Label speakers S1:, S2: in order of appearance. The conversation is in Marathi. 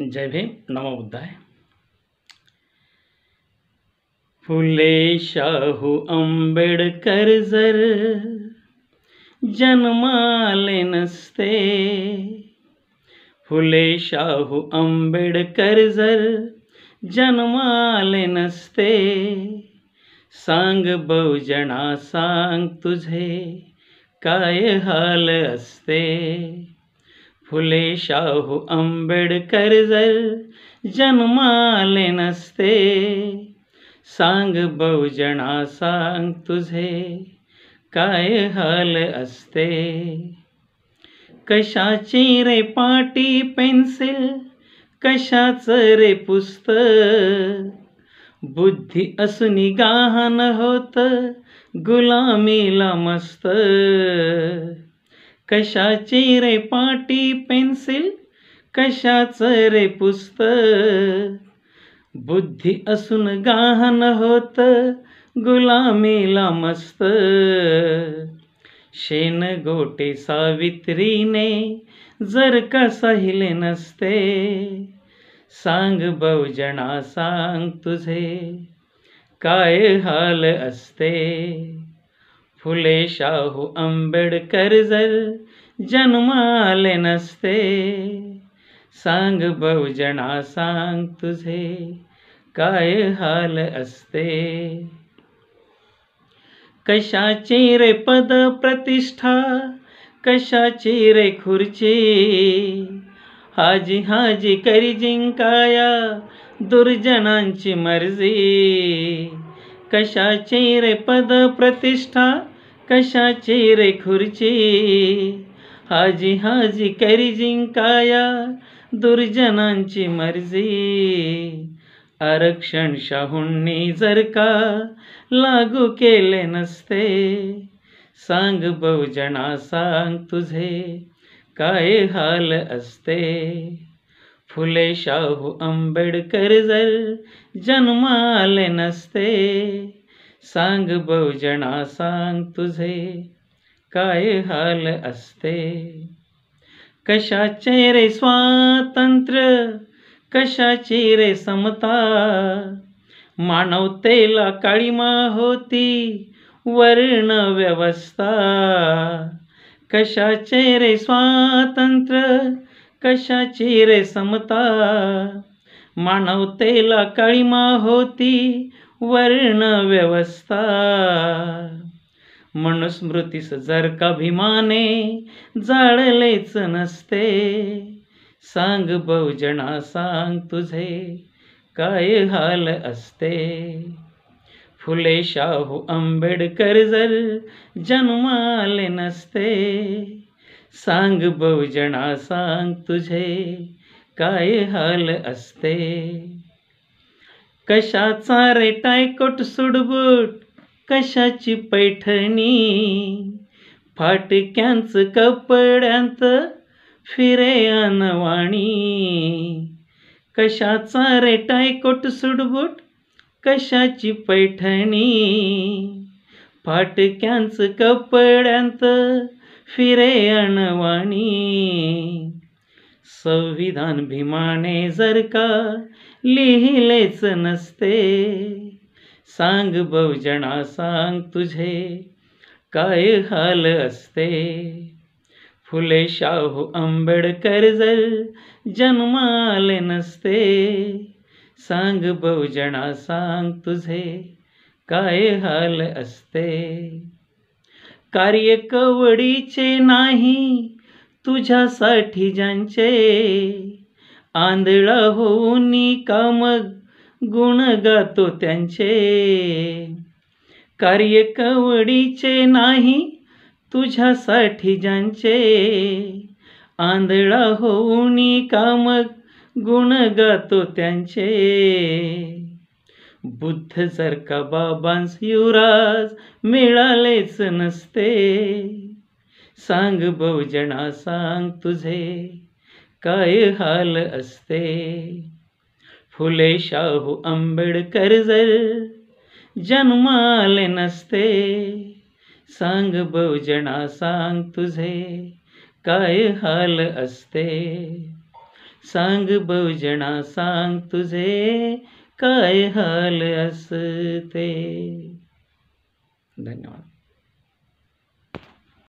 S1: जय भीम नमो बुद्धाय फुले शाहू आंबेडकर जर जन्माले नसते फुले शाहू आंबेडकर जर जन्माले नसते सांग बहुजना सांग तुझे काय हाल असते फुले शाहू आंबेडकर जर जन्माले नसते सांग बहुजना सांग तुझे काय हाल असते कशाची रे पाटी पेन्सिल कशाचं रे पुस्त बुद्धी असुनी गाहन होत गुलामीला मस्त कशाची रे पाटी पेन्सिल कशाच रे पुस्तक बुद्धी असून गाहन होत गुलामीला मस्त शेण गोटे सावित्रीने जर का सहिले नसते सांग बहुजना सांग तुझे काय हाल असते फुले शाहू आंबेडकर जर जन्माले नसते सांग बहुजना सांग तुझे काय हाल असते कशाची रे पद प्रतिष्ठा कशाची रे खुर्ची हाजी हाजी करी जिंकाया दुर्जनांची मर्जी कशाची रे पद प्रतिष्ठा कशाचे रे खुर्ची हाजी हाजी करी जिंकाया दुर्जनांची मर्जी आरक्षण शाहूंनी जर का लागू केले नसते सांग बहुजना सांग तुझे काय हाल असते फुले शाहू आंबेडकर जर जन्माले नसते सांग बहुजना सांग तुझे काय हाल असते कशाचे रे स्वातंत्र्य कशाची रे समता मानवतेला काळीमा होती वर्ण व्यवस्था कशाचे रे स्वातंत्र्य कशाची रे समता मानवतेला काळीमा होती वर्णव्यवस्था मनुस्मृतीस जर का जाळलेच नसते सांग बहुजना सांग तुझे काय हाल असते फुले शाहू आंबेडकर जर जन्माले नसते सांग बहुजना सांग तुझे काय हाल असते कशाचा रे टायकोट सुडबुट कशाची पैठणी फाटक्यांच कपड्यांत फिरे अनवाणी कशाचा रे टायकोट सुडबुट कशाची पैठणी फाटक्यांच कपड्यांत फिरे अनवाणी संविधान भीमाने जर का लिहिलेच नसते सांग बहुजना सांग तुझे काय हाल असते फुले शाहू आंबेडकर जर जन्माले नसते सांग बहुजना सांग तुझे काय हाल असते कार्य कवडीचे नाही तुझ्यासाठी ज्यांचे आंधळा होऊन काम गुण गातो त्यांचे कार्य कवडीचे नाही तुझ्यासाठी ज्यांचे आंधळा होऊन काम गुण गातो त्यांचे बुद्ध जर का बाबांस युवराज मिळालेच नसते सांग बहुजना सांग तुझे काय हाल असते फुले शाहू आंबेडकर जर जन्माले नसते सांग बहुजना सांग तुझे काय हाल असते सांग बहुजना सांग तुझे काय हाल असते धन्यवाद